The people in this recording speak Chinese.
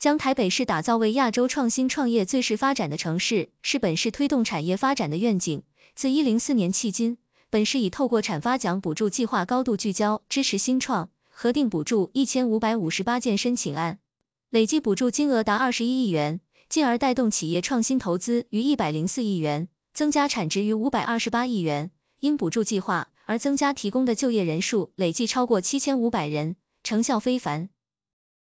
将台北市打造为亚洲创新创业最适发展的城市，是本市推动产业发展的愿景。自一零四年迄今，本市已透过产发奖补助计划高度聚焦支持新创，核定补助一千五百五十八件申请案，累计补助金额达二十一亿元，进而带动企业创新投资逾一百零四亿元，增加产值逾五百二十八亿元。因补助计划而增加提供的就业人数累计超过七千五百人，成效非凡。